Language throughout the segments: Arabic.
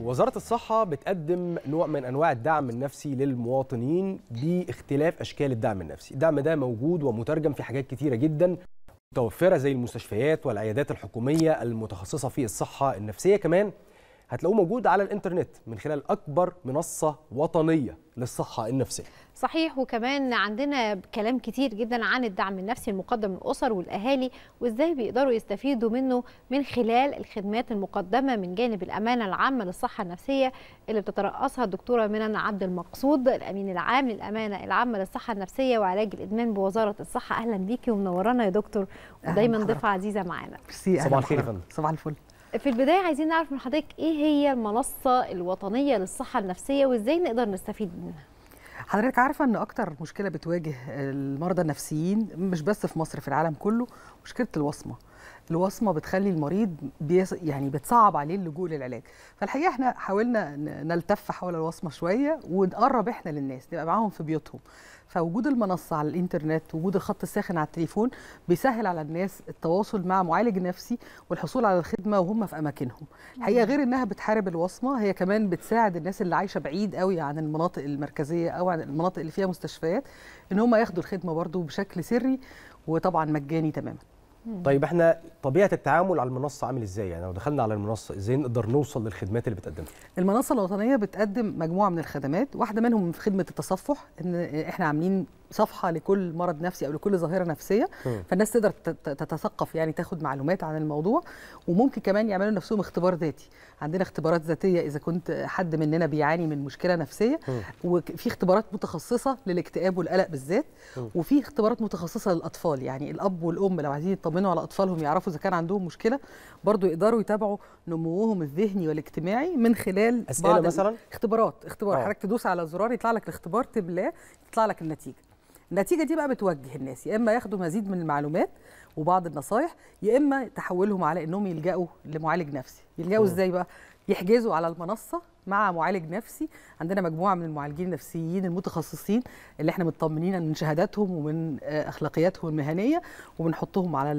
وزارة الصحة بتقدم نوع من أنواع الدعم النفسي للمواطنين باختلاف أشكال الدعم النفسي الدعم ده موجود ومترجم في حاجات كتيرة جدا متوفرة زي المستشفيات والعيادات الحكومية المتخصصة في الصحة النفسية كمان هتلاقوه موجود على الانترنت من خلال اكبر منصه وطنيه للصحه النفسيه صحيح وكمان عندنا كلام كتير جدا عن الدعم النفسي المقدم للاسر والاهالي وازاي بيقدروا يستفيدوا منه من خلال الخدمات المقدمه من جانب الامانه العامه للصحه النفسيه اللي بتترأسها الدكتوره منن عبد المقصود الامين العام للامانه العامه للصحه النفسيه وعلاج الادمان بوزاره الصحه اهلا بيكي ومنورانا يا دكتور ودايما ضيفه عزيزه معانا صباح الخير صباح الفل في البدايه عايزين نعرف من حضرتك ايه هي المنصه الوطنيه للصحه النفسيه وازاي نقدر نستفيد منها حضرتك عارفه ان اكتر مشكله بتواجه المرضى النفسيين مش بس في مصر في العالم كله مشكله الوصمه الوصمه بتخلي المريض بيص... يعني بتصعب عليه اللجوء للعلاج فالحقيقه احنا حاولنا نلتف حول الوصمه شويه ونقرب احنا للناس نبقى معاهم في بيوتهم فوجود المنصه على الانترنت وجود الخط الساخن على التليفون بيسهل على الناس التواصل مع معالج نفسي والحصول على الخدمه وهم في اماكنهم الحقيقه غير انها بتحارب الوصمه هي كمان بتساعد الناس اللي عايشه بعيد قوي عن المناطق المركزيه او عن المناطق اللي فيها مستشفيات ان هم ياخدوا الخدمه برضو بشكل سري وطبعا مجاني تماما طيب احنا طبيعه التعامل على المنصه عامل ازاي يعني لو دخلنا على المنصه ازاي نقدر نوصل للخدمات اللي بتقدمها المنصه الوطنيه بتقدم مجموعه من الخدمات واحده منهم خدمه التصفح ان احنا عاملين صفحه لكل مرض نفسي او لكل ظاهره نفسيه م. فالناس تقدر تتثقف يعني تاخد معلومات عن الموضوع وممكن كمان يعملوا نفسهم اختبار ذاتي عندنا اختبارات ذاتيه اذا كنت حد مننا بيعاني من مشكله نفسيه م. وفي اختبارات متخصصه للاكتئاب والقلق بالذات وفي اختبارات متخصصه للاطفال يعني الاب والام لو عايزين يطمنوا على اطفالهم يعرفوا اذا كان عندهم مشكله برضو يقدروا يتابعوا نموهم الذهني والاجتماعي من خلال اسئله مثلا اختبارات اختبار آه. حضرتك تدوس على زرار يطلع لك الاختبار تملاه يطلع لك النتيجه النتيجه دي بقى بتوجه الناس يا اما ياخدوا مزيد من المعلومات وبعض النصايح يا اما تحولهم على انهم يلجأوا لمعالج نفسي يلجأوا ازاي بقى يحجزوا على المنصه مع معالج نفسي عندنا مجموعه من المعالجين النفسيين المتخصصين اللي احنا مطمنين من شهاداتهم ومن آه، اخلاقياتهم المهنيه وبنحطهم على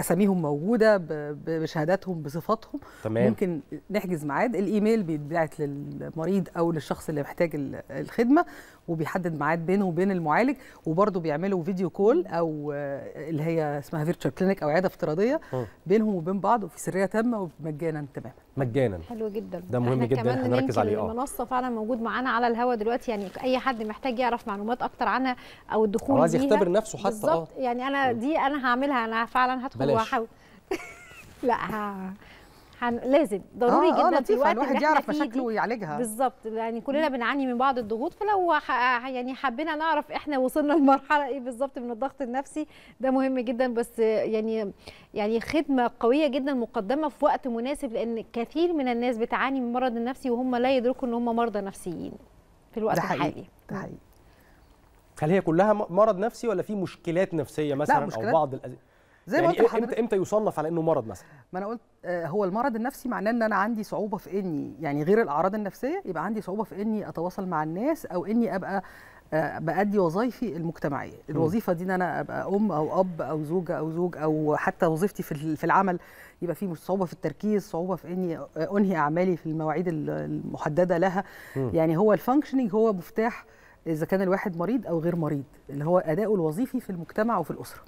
اساميهم موجوده بشهاداتهم بصفاتهم تمام. ممكن نحجز ميعاد الايميل بيتبعت للمريض او للشخص اللي محتاج الخدمه وبيحدد ميعاد بينه وبين المعالج وبرضه بيعملوا فيديو كول او آه، اللي هي اسمها فيرتشوال كلينيك او عياده افتراضيه بينهم وبين بعض وفي سريه تامه ومجانا تماما مجانا حلو جدا ده مهم جدا احنا نركز عليه اه المنصه فعلا موجود معانا على الهواء دلوقتي يعني اي حد محتاج يعرف معلومات اكتر عنها او الدخول عايز يختبر نفسه حتى بالظبط آه. يعني انا دي انا هعملها انا فعلا هدخل وهحاول لا هن... لازم ضروري آه, آه، جدا آه في الوقت الواحد يعرف مشاكله ويعالجها بالظبط يعني كلنا بنعاني من بعض الضغوط فلو ح... يعني حبينا نعرف احنا وصلنا لمرحله ايه بالظبط من الضغط النفسي ده مهم جدا بس يعني يعني خدمه قويه جدا مقدمه في وقت مناسب لان كثير من الناس بتعاني من المرض النفسي وهم لا يدركوا ان هم مرضى نفسيين في الوقت ده حقيقي. الحالي ده حقيقي هل هي كلها مرض نفسي ولا في مشكلات نفسيه مثلا مشكلات او بعض الأز... زي يعني ما قلت امتى امتى يصنف على انه مرض مثلا ما انا قلت آه، هو المرض النفسي معناه ان انا عندي صعوبه في اني يعني غير الاعراض النفسيه يبقى عندي صعوبه في اني اتواصل مع الناس او اني ابقى آه، بأدي وظائفي المجتمعية الوظيفة دي ان انا ابقى ام او اب او زوجة او زوج او حتى وظيفتي في في العمل يبقى في صعوبة في التركيز صعوبة في اني انهي اعمالي في المواعيد المحددة لها م. يعني هو الفانكشنينج هو مفتاح اذا كان الواحد مريض او غير مريض اللي هو اداؤه الوظيفي في المجتمع وفي الاسره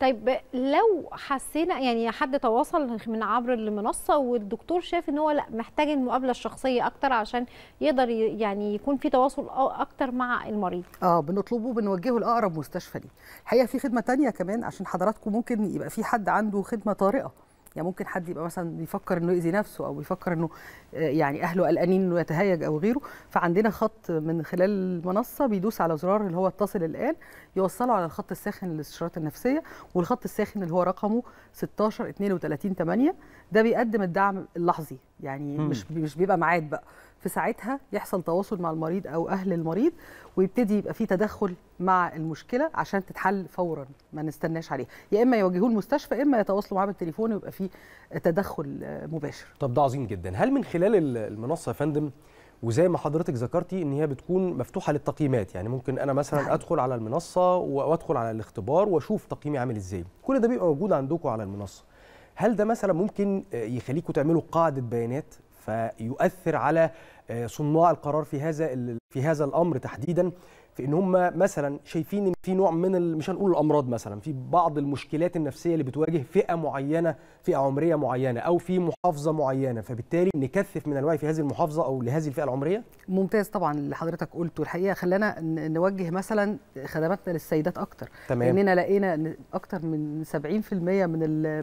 طيب لو حسينا يعني حد تواصل من عبر المنصه والدكتور شاف ان هو لا محتاج المقابله الشخصيه اكتر عشان يقدر يعني يكون في تواصل اكتر مع المريض اه بنطلبه بنوجهه لاقرب مستشفى ليه الحقيقه في خدمه تانية كمان عشان حضراتكم ممكن يبقى في حد عنده خدمه طارئه يعني ممكن حد يبقى مثلا بيفكر انه يؤذي نفسه او بيفكر انه آه، يعني اهله قلقانين انه يتهيج او غيره فعندنا خط من خلال المنصه بيدوس على زرار اللي هو اتصل الان يوصله على الخط الساخن للاستشارات النفسيه والخط الساخن اللي هو رقمه 16 32 8 ده بيقدم الدعم اللحظي يعني مش مش بيبقى ميعاد بقى في ساعتها يحصل تواصل مع المريض او اهل المريض ويبتدي يبقى في تدخل مع المشكله عشان تتحل فورا ما نستناش عليها يا اما يواجهوه المستشفى يا اما يتواصلوا معاه بالتليفون ويبقى في تدخل مباشر طب ده عظيم جدا هل من خلال المنصه يا فندم وزي ما حضرتك ذكرتي ان هي بتكون مفتوحه للتقييمات يعني ممكن انا مثلا نعم. ادخل على المنصه وادخل على الاختبار واشوف تقييمي عامل ازاي كل ده بيبقى موجود عندكم على المنصه هل ده مثلا ممكن آه، يخليكم تعملوا قاعده بيانات فيؤثر على آه، صناع القرار في هذا في هذا الامر تحديدا في ان هم مثلا شايفين ان في نوع من مش هنقول الامراض مثلا في بعض المشكلات النفسيه اللي بتواجه فئه معينه فئه عمريه معينه او في محافظه معينه فبالتالي نكثف من الوعي في هذه المحافظه او لهذه الفئه العمريه ممتاز طبعا اللي حضرتك قلته الحقيقه خلانا نوجه مثلا خدماتنا للسيدات اكتر تمام لاننا لقينا ان اكتر من 70% من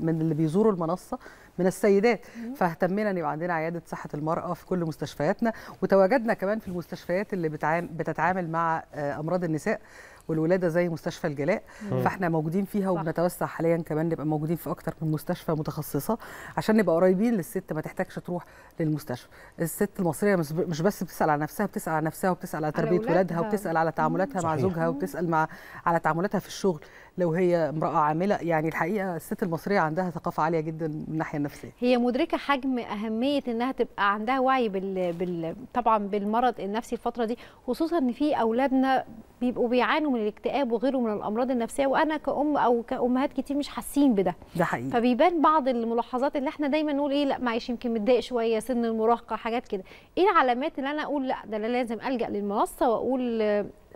من اللي بيزوروا المنصه من السيدات فاهتمينا ان يبقى عندنا عياده صحه المراه في كل مستشفياتنا وتواجدنا كمان في المستشفيات اللي بتتعامل مع آه، امراض النساء والولاده زي مستشفى الجلاء مم. فاحنا موجودين فيها وبنتوسع حاليا كمان نبقى موجودين في اكتر من مستشفى متخصصه عشان نبقى قريبين للست ما تحتاجش تروح للمستشفى الست المصريه مش بس بتسال على نفسها بتسال على نفسها وبتسال على تربيه ولادها وبتسال على تعاملاتها مع زوجها وبتسال مع على تعاملاتها في الشغل لو هي امراه عامله يعني الحقيقه الست المصريه عندها ثقافه عاليه جدا من الناحيه النفسيه هي مدركه حجم اهميه انها تبقى عندها وعي بال... بال... طبعا بالمرض النفسي الفتره دي خصوصا ان في اولادنا بيبقوا بيعانوا من الاكتئاب وغيره من الامراض النفسيه وانا كأم او كأمهات كتير مش حاسين بده ده حقيقي فبيبان بعض الملاحظات اللي احنا دايما نقول ايه لا معلش يمكن متضايق شويه سن المراهقه حاجات كده ايه العلامات اللي انا اقول لا ده انا لازم الجا للمنصه واقول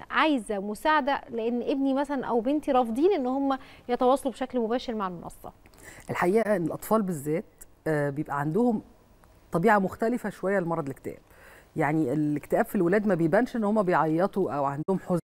عايزه مساعده لان ابني مثلا او بنتي رافضين ان هم يتواصلوا بشكل مباشر مع المنصه الحقيقه ان الاطفال بالذات آه، بيبقى عندهم طبيعه مختلفه شويه لمرض الاكتئاب يعني الاكتئاب في الولاد ما بيبانش ان هم بيعيطوا او عندهم حزن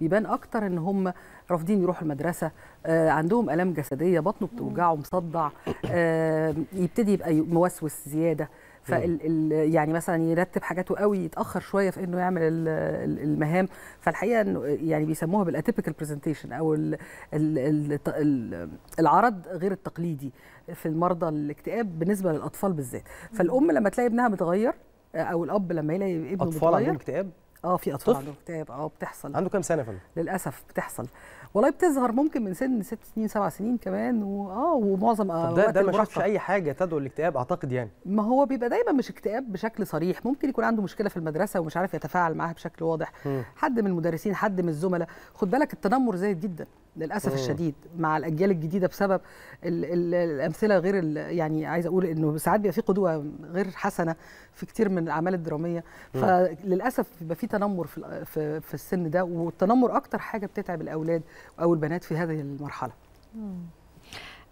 بيبان اكتر ان هم رافضين يروحوا المدرسه آه عندهم الام جسديه بطنه بتوجعه مصدع آه يبتدي يبقى موسوس زياده فال يعني مثلا يرتب حاجاته قوي يتاخر شويه في انه يعمل المهام فالحقيقه انه يعني بيسموها بالاتيبيكال برزنتيشن او ال ال ال العرض غير التقليدي في المرضى الاكتئاب بالنسبه للاطفال بالذات فالام لما تلاقي ابنها متغير او الاب لما يلاقي ابنه اطفال عندهم اكتئاب اه في اطفال عندهم اكتياب اه بتحصل عنده كام سنه فندم؟ للاسف بتحصل والله بتظهر ممكن من سن ست سنين سبع سنين كمان واه ومعظم آه، طب ده ده ما شافش اي حاجه تدعو للاكتئاب اعتقد يعني ما هو بيبقى دايما مش اكتئاب بشكل صريح ممكن يكون عنده مشكله في المدرسه ومش عارف يتفاعل معاها بشكل واضح م. حد من المدرسين حد من الزملاء خد بالك التنمر زايد جدا للاسف أوه. الشديد مع الاجيال الجديده بسبب الـ الـ الامثله غير يعني عايز اقول انه ساعات بيبقى في قدوه غير حسنه في كتير من الاعمال الدراميه فللاسف بيبقى في تنمر في, في في السن ده والتنمر اكتر حاجه بتتعب الاولاد او البنات في هذه المرحله مم.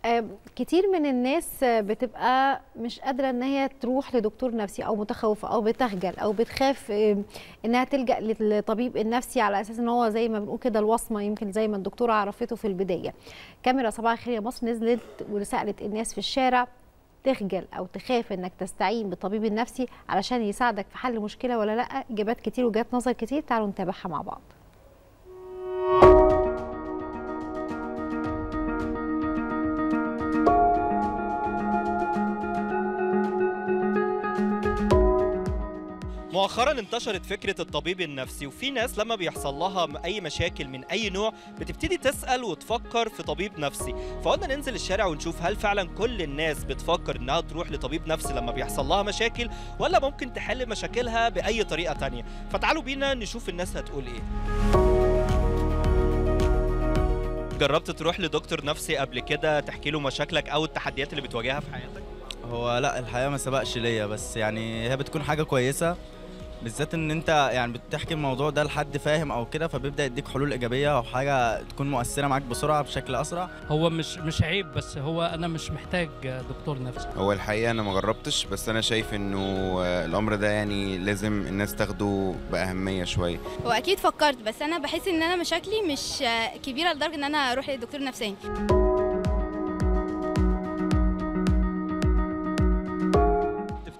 آه، كتير من الناس بتبقى مش قادرة ان هي تروح لدكتور نفسي او متخوفة او بتخجل او بتخاف آه، انها تلجأ للطبيب النفسي على اساس ان هو زي ما بنقول كده الوصمة يمكن زي ما الدكتورة عرفته في البداية كاميرا صباح الخير يا مصر نزلت وسألت الناس في الشارع تخجل او تخاف انك تستعين بالطبيب النفسي علشان يساعدك في حل مشكلة ولا لا اجابات كتير وجهات نظر كتير تعالوا نتابعها مع بعض مؤخرا انتشرت فكره الطبيب النفسي وفي ناس لما بيحصل لها اي مشاكل من اي نوع بتبتدي تسال وتفكر في طبيب نفسي فقلنا ننزل الشارع ونشوف هل فعلا كل الناس بتفكر انها تروح لطبيب نفسي لما بيحصل لها مشاكل ولا ممكن تحل مشاكلها باي طريقه تانية فتعالوا بينا نشوف الناس هتقول ايه جربت تروح لدكتور نفسي قبل كده تحكي له مشاكلك او التحديات اللي بتواجهها في حياتك هو لا الحقيقه ما سبقش ليا بس يعني هي بتكون حاجه كويسه بالذات ان انت يعني بتحكي الموضوع ده لحد فاهم او كده فبيبدا يديك حلول ايجابيه او حاجه تكون مؤثره معاك بسرعه بشكل اسرع هو مش مش عيب بس هو انا مش محتاج دكتور نفسي هو الحقيقه انا ما جربتش بس انا شايف انه الامر ده يعني لازم الناس تاخده باهميه شويه هو اكيد فكرت بس انا بحس ان انا مشاكلي مش كبيره لدرجه ان انا اروح للدكتور نفساني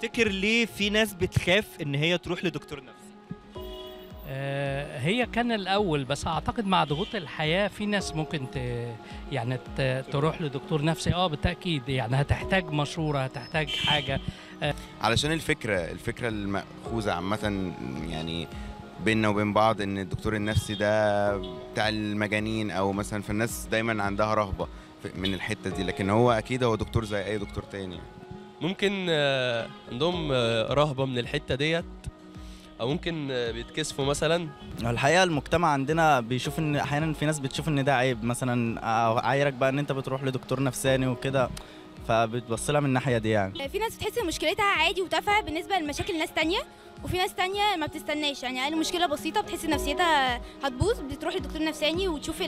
تفتكر ليه في ناس بتخاف ان هي تروح لدكتور نفسي آه، هي كان الاول بس اعتقد مع ضغوط الحياه في ناس ممكن ت... يعني ت... تروح لدكتور نفسي اه بالتاكيد يعني هتحتاج مشوره هتحتاج حاجه آه، علشان الفكره الفكره المأخوذه عامه يعني بيننا وبين بعض ان الدكتور النفسي ده بتاع المجانين او مثلا فالناس دايما عندها رهبه من الحته دي لكن هو اكيد هو دكتور زي اي دكتور تاني ممكن آه، عندهم آه، رهبه من الحته ديت او ممكن آه، بيتكسفوا مثلا الحقيقه المجتمع عندنا بيشوف ان احيانا في ناس بتشوف ان ده عيب مثلا عايرك بقى ان انت بتروح لدكتور نفساني وكده فبتبص لها من الناحيه دي يعني في ناس بتحس ان مشكلتها عادي وتافهه بالنسبه لمشاكل ناس تانية وفي ناس تانية ما بتستناش يعني اقل مشكله بسيطه بتحس نفسيتها هتبوظ بتروح لدكتور نفساني وتشوف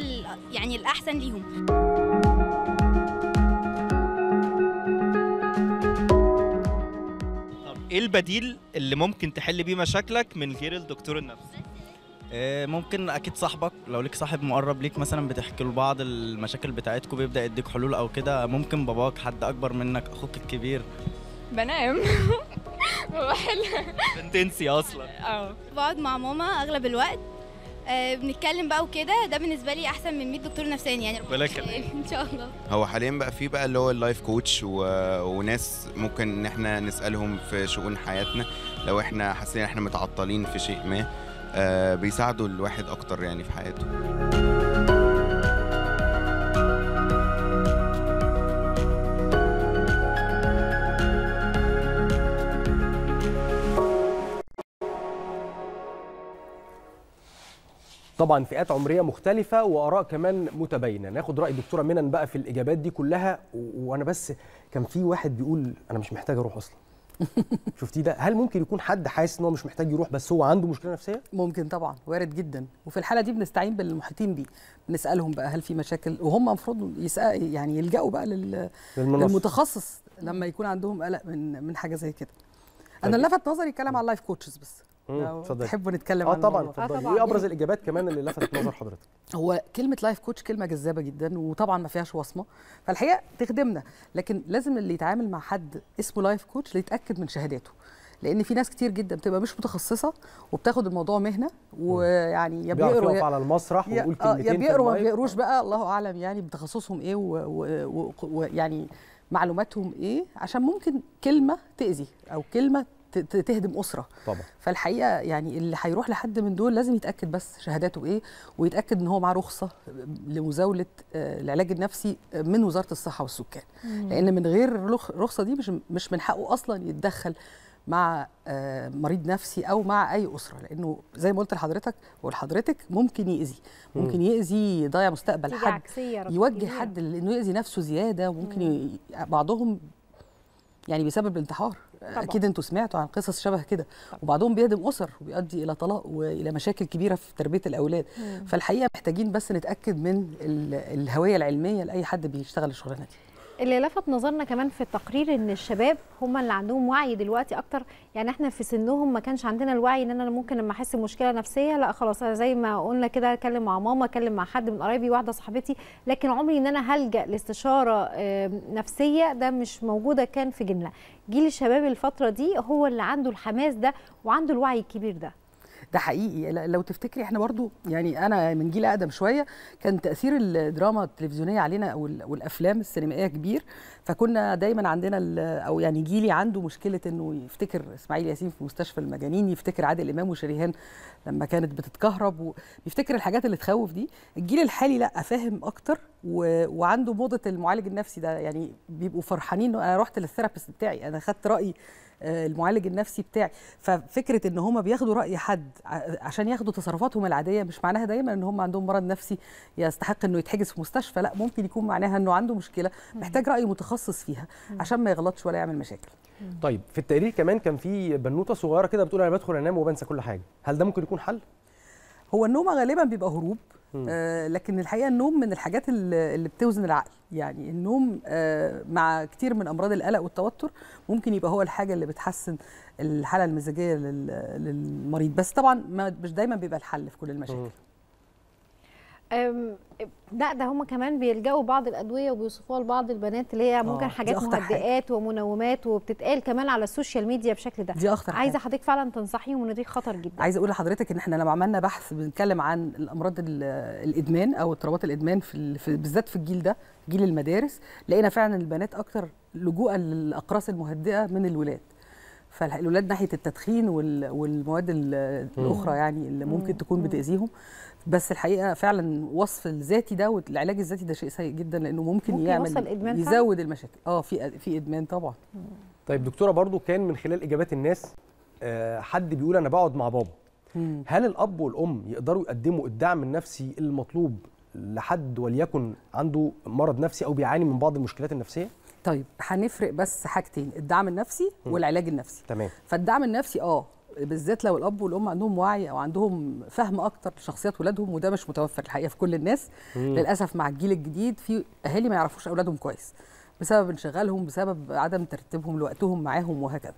يعني الاحسن ليهم ايه البديل اللي ممكن تحل بيه مشاكلك من غير الدكتور النفسي آه، ممكن اكيد صاحبك لو ليك صاحب مقرب ليك مثلا بتحكي له بعض المشاكل بتاعتكم بيبدا يديك حلول او كده ممكن باباك حد اكبر منك اخوك الكبير بنام بحل بتنسي اصلا اه بقعد مع ماما اغلب الوقت آه، بنتكلم بقى وكده ده بالنسبه لي احسن من 100 دكتور نفساني يعني ربنا ان شاء الله هو حاليا بقى في بقى اللي هو اللايف كوتش و... وناس ممكن ان احنا نسالهم في شؤون حياتنا لو احنا حاسين ان احنا متعطلين في شيء ما آه بيساعدوا الواحد اكتر يعني في حياته طبعا فئات عمريه مختلفه واراء كمان متباينه ناخد راي الدكتوره منن بقى في الاجابات دي كلها وانا بس كان في واحد بيقول انا مش محتاج اروح اصلا شفتي ده هل ممكن يكون حد حاسس ان هو مش محتاج يروح بس هو عنده مشكله نفسيه ممكن طبعا وارد جدا وفي الحاله دي بنستعين بالمحيطين بيه بنسالهم بقى هل في مشاكل وهم المفروض يسأل يعني يلجأوا بقى لل... للمتخصص لما يكون عندهم قلق من من حاجه زي كده انا طيب. لفت نظري الكلام على اللايف كوتشز بس تفضل تحبوا نتكلم اه طبعا اتفضلي وايه آه، ابرز الاجابات كمان اللي لفتت نظر حضرتك هو كلمه لايف كوتش كلمه جذابه جدا وطبعا ما فيهاش وصمه فالحقيقه تخدمنا لكن لازم اللي يتعامل مع حد اسمه لايف كوتش يتاكد من شهاداته لان في ناس كتير جدا بتبقى مش متخصصه وبتاخد الموضوع مهنه ويعني يا بيقروا يا على المسرح ويقول آه، كلمتين يا بيقروا ما بيقروش بقى الله اعلم يعني بتخصصهم ايه ويعني معلوماتهم ايه عشان ممكن كلمه تاذي او كلمه تهدم اسره طبعا فالحقيقه يعني اللي هيروح لحد من دول لازم يتاكد بس شهاداته ايه ويتاكد ان هو معاه رخصه لمزاوله آه، العلاج النفسي آه، من وزاره الصحه والسكان مم. لان من غير الرخصه دي مش مش من حقه اصلا يتدخل مع آه، مريض نفسي او مع اي اسره لانه زي ما قلت لحضرتك ولحضرتك ممكن ياذي ممكن ياذي يضيع مستقبل حد يوجه حد لانه ياذي نفسه زياده وممكن بعضهم يعني بسبب الانتحار طبعا. اكيد انتوا سمعتوا عن قصص شبه كده وبعضهم بيهدم اسر وبيؤدي الى طلاق والى مشاكل كبيره في تربيه الاولاد مم. فالحقيقه محتاجين بس نتاكد من الهويه العلميه لاي حد بيشتغل الشغلانه دي اللي لفت نظرنا كمان في التقرير ان الشباب هم اللي عندهم وعي دلوقتي اكتر يعني احنا في سنهم ما كانش عندنا الوعي ان انا ممكن لما احس بمشكله نفسيه لا خلاص انا زي ما قلنا كده اكلم مع ماما اكلم مع حد من قرايبي واحده صاحبتي لكن عمري ان انا هلجا لاستشاره نفسيه ده مش موجوده كان في جيلنا جيل الشباب الفتره دي هو اللي عنده الحماس ده وعنده الوعي الكبير ده ده حقيقي لو تفتكري احنا برضو يعني انا من جيل اقدم شويه كان تاثير الدراما التلفزيونيه علينا والافلام السينمائيه كبير فكنا دايما عندنا او يعني جيلي عنده مشكله انه يفتكر اسماعيل ياسين في مستشفى المجانين يفتكر عادل امام وشريهان لما كانت بتتكهرب ويفتكر الحاجات اللي تخوف دي الجيل الحالي لا فاهم اكتر وعنده موضه المعالج النفسي ده يعني بيبقوا فرحانين انا رحت للثيرابيست بتاعي انا خدت راي آه، المعالج النفسي بتاعي ففكره ان هم بياخدوا راي حد عشان ياخدوا تصرفاتهم العاديه مش معناها دايما ان هم عندهم مرض نفسي يستحق انه يتحجز في مستشفى لا ممكن يكون معناها انه عنده مشكله محتاج راي متخصص فيها عشان ما يغلطش ولا يعمل مشاكل طيب في التقرير كمان كان في بنوته صغيره كده بتقول انا بدخل انام وبنسى كل حاجه هل ده ممكن يكون حل هو النوم غالبا بيبقى هروب آه، لكن الحقيقه النوم من الحاجات اللي بتوزن العقل يعني النوم آه، مع كتير من امراض القلق والتوتر ممكن يبقى هو الحاجه اللي بتحسن الحاله المزاجيه للمريض بس طبعا مش دايما بيبقى الحل في كل المشاكل لا ده هم كمان بيلجأوا بعض الأدوية وبيوصفوها لبعض البنات اللي هي ممكن آه، حاجات مهدئات ومنومات وبتتقال كمان على السوشيال ميديا بشكل ده دي أخطر عايزة حضرتك فعلا تنصحيهم إن دي خطر جدا عايزة أقول لحضرتك إن إحنا لما عملنا بحث بنتكلم عن الأمراض الإدمان أو اضطرابات الإدمان في, في بالذات في الجيل ده جيل المدارس لقينا فعلا البنات أكتر لجوءا للأقراص المهدئة من الولاد فالولاد ناحيه التدخين والمواد الاخرى يعني اللي ممكن تكون بتاذيهم بس الحقيقه فعلا وصف الذاتي ده والعلاج الذاتي ده شيء سيء جدا لانه ممكن, ممكن يعمل إدمان يزود المشاكل اه في في ادمان طبعا طيب دكتوره برضو كان من خلال اجابات الناس آه، حد بيقول انا بقعد مع بابا هل الاب والام يقدروا يقدموا الدعم النفسي المطلوب لحد وليكن عنده مرض نفسي او بيعاني من بعض المشكلات النفسيه طيب هنفرق بس حاجتين الدعم النفسي والعلاج النفسي تمام فالدعم النفسي اه بالذات لو الاب والام عندهم وعي او عندهم فهم اكتر لشخصيات ولادهم وده مش متوفر الحقيقه في كل الناس مم. للاسف مع الجيل الجديد في اهالي ما يعرفوش اولادهم كويس بسبب انشغالهم بسبب عدم ترتيبهم لوقتهم معاهم وهكذا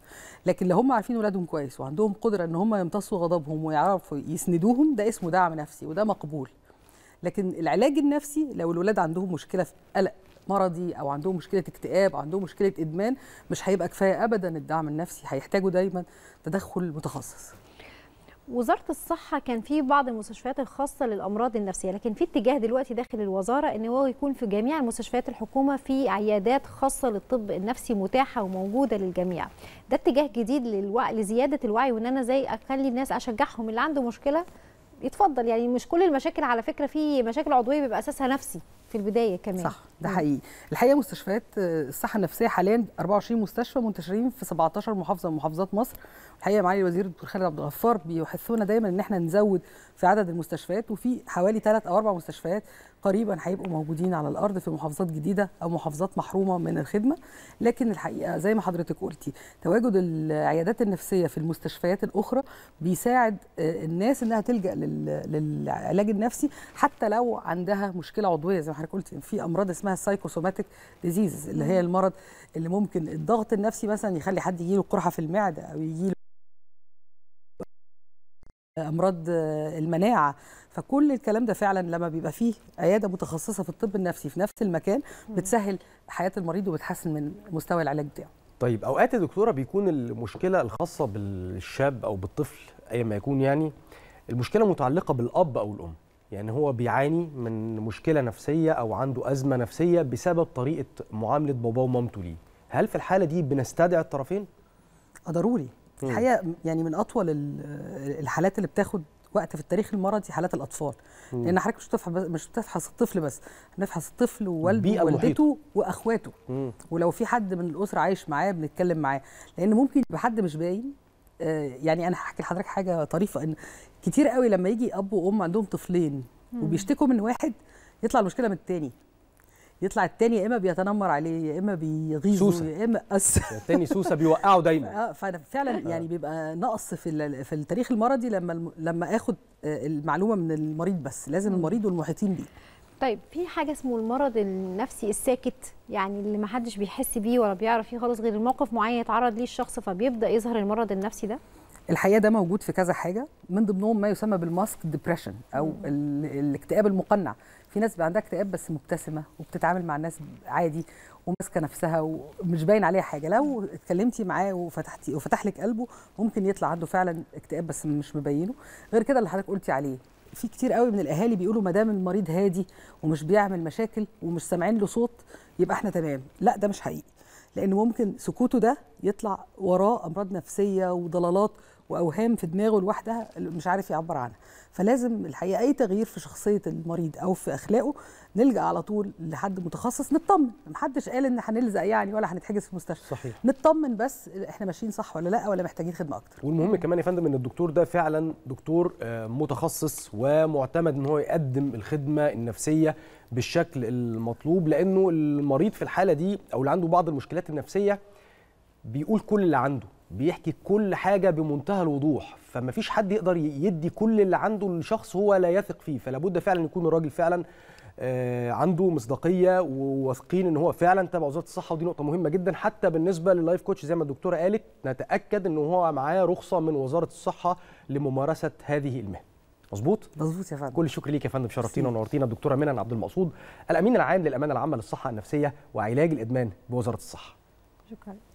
لكن لو هم عارفين ولادهم كويس وعندهم قدره ان هم يمتصوا غضبهم ويعرفوا يسندوهم ده اسمه دعم نفسي وده مقبول لكن العلاج النفسي لو الولاد عندهم مشكله في قلق مرضي او عندهم مشكله اكتئاب او عندهم مشكله ادمان مش هيبقى كفايه ابدا الدعم النفسي هيحتاجوا دايما تدخل متخصص وزارة الصحة كان في بعض المستشفيات الخاصة للأمراض النفسية لكن في اتجاه دلوقتي داخل الوزارة أن هو يكون في جميع المستشفيات الحكومة في عيادات خاصة للطب النفسي متاحة وموجودة للجميع ده اتجاه جديد للوع... لزيادة الوعي وأن أنا زي أخلي الناس أشجعهم اللي عنده مشكلة يتفضل يعني مش كل المشاكل على فكرة في مشاكل عضوية بيبقى أساسها نفسي في البدايه كمان صح ده حقيقي الحقيقه مستشفيات آه، الصحه النفسيه حاليا 24 مستشفى منتشرين في 17 محافظه من محافظات مصر الحقيقه معالي الوزير الدكتور خالد عبد الغفار بيحثونا دايما ان احنا نزود في عدد المستشفيات وفي حوالي 3 او 4 مستشفيات قريبا هيبقوا موجودين على الارض في محافظات جديده او محافظات محرومه من الخدمه لكن الحقيقه زي ما حضرتك قلتي تواجد العيادات النفسيه في المستشفيات الاخرى بيساعد آه، الناس انها تلجا للعلاج النفسي حتى لو عندها مشكله عضويه زي ما حضرتك قلت في امراض اسمها السايكوسوماتيك ديزيز اللي هي المرض اللي ممكن الضغط النفسي مثلا يخلي حد يجيله قرحه في المعده او يجيله امراض آه، المناعه فكل الكلام ده فعلا لما بيبقى فيه عياده متخصصه في الطب النفسي في نفس المكان بتسهل حياه المريض وبتحسن من مستوى العلاج بتاعه طيب اوقات يا دكتوره بيكون المشكله الخاصه بالشاب او بالطفل ايا ما يكون يعني المشكله متعلقه بالاب او الام يعني هو بيعاني من مشكله نفسيه او عنده ازمه نفسيه بسبب طريقه معامله باباه ومامته ليه هل في الحاله دي بنستدعي الطرفين آه، ضروري الحقيقه يعني من اطول الحالات اللي بتاخد وقت في التاريخ المرضي حالات الاطفال مم. لان حضرتك مش بتفحص مش بتفحص الطفل بس بنفحص الطفل ووالده ووالدته واخواته مم. ولو في حد من الاسره عايش معاه بنتكلم معاه لان ممكن يبقى حد مش باين آه، يعني انا هحكي لحضرتك حاجه طريفه ان كتير قوي لما يجي اب وام عندهم طفلين وبيشتكوا من واحد يطلع المشكله من الثاني يطلع الثاني يا اما بيتنمر عليه يا اما بيغيظه يا اما أس... الثاني سوسه بيوقعه دايما اه فانا فعلا آه. يعني بيبقى نقص في في التاريخ المرضي لما لما اخد آه، المعلومه من المريض بس لازم المريض والمحيطين بيه طيب في حاجه اسمه المرض النفسي الساكت يعني اللي ما حدش بيحس بيه ولا بيعرف فيه خالص غير الموقف معين يتعرض ليه الشخص فبيبدا يظهر المرض النفسي ده الحقيقه ده موجود في كذا حاجه من ضمنهم ما يسمى بالماسك ديبريشن او الاكتئاب المقنع في ناس بيبقى عندها اكتئاب بس مبتسمه وبتتعامل مع الناس عادي وماسكه نفسها ومش باين عليها حاجه لو اتكلمتي معاه وفتحتي وفتح لك قلبه ممكن يطلع عنده فعلا اكتئاب بس مش مبينه غير كده اللي حضرتك قلتي عليه في كتير قوي من الاهالي بيقولوا ما دام المريض هادي ومش بيعمل مشاكل ومش سامعين له صوت يبقى احنا تمام لا ده مش حقيقي لان ممكن سكوته ده يطلع وراه امراض نفسيه وضلالات واوهام في دماغه لوحدها مش عارف يعبر عنها فلازم الحقيقه اي تغيير في شخصيه المريض او في اخلاقه نلجا على طول لحد متخصص نطمن ما حدش قال ان هنلزق يعني ولا هنتحجز في مستشفى صحيح نطمن بس احنا ماشيين صح ولا لا ولا محتاجين خدمه اكتر والمهم كمان يا فندم ان الدكتور ده فعلا دكتور آه، متخصص ومعتمد ان هو يقدم الخدمه النفسيه بالشكل المطلوب لانه المريض في الحاله دي او اللي عنده بعض المشكلات النفسيه بيقول كل اللي عنده بيحكي كل حاجه بمنتهى الوضوح فما فيش حد يقدر يدي كل اللي عنده لشخص هو لا يثق فيه فلا بد فعلا يكون الراجل فعلا آه، عنده مصداقيه وواثقين ان هو فعلا تبع وزاره الصحه ودي نقطه مهمه جدا حتى بالنسبه لللايف كوتش زي ما الدكتوره قالت نتاكد ان هو معاه رخصه من وزاره الصحه لممارسه هذه المهنه مظبوط مظبوط يا فندم كل الشكر ليك يا فندم شرفتينا ونورتينا الدكتوره منن عبد المقصود الامين العام للامانه العامه للصحه النفسيه وعلاج الادمان بوزاره الصحه شكرا